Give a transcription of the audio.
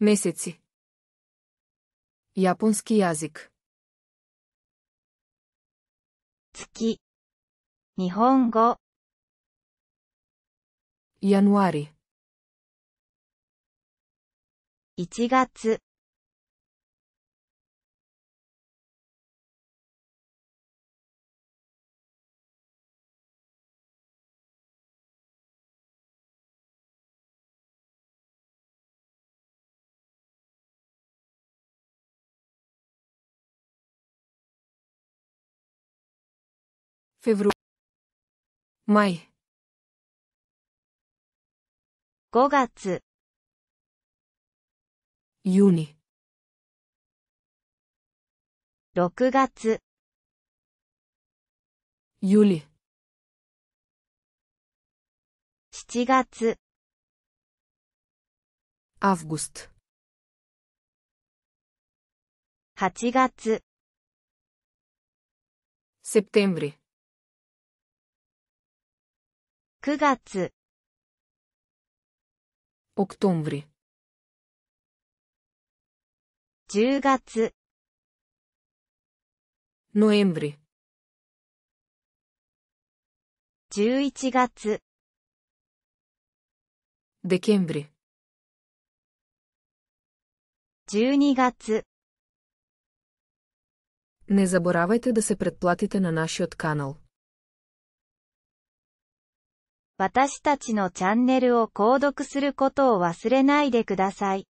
Месеци. Японски јазик. 月。日本語。Януари. 1月。Февру. Май. 5月 Юни. 6月 Юли. 7月 Август. 8月 Септември. 9月 октомври 10月 ноември 11月 декември 12月 Не заборавайте да се предплатите на нашият канал. 私たちのチャンネルを購読することを忘れないでください。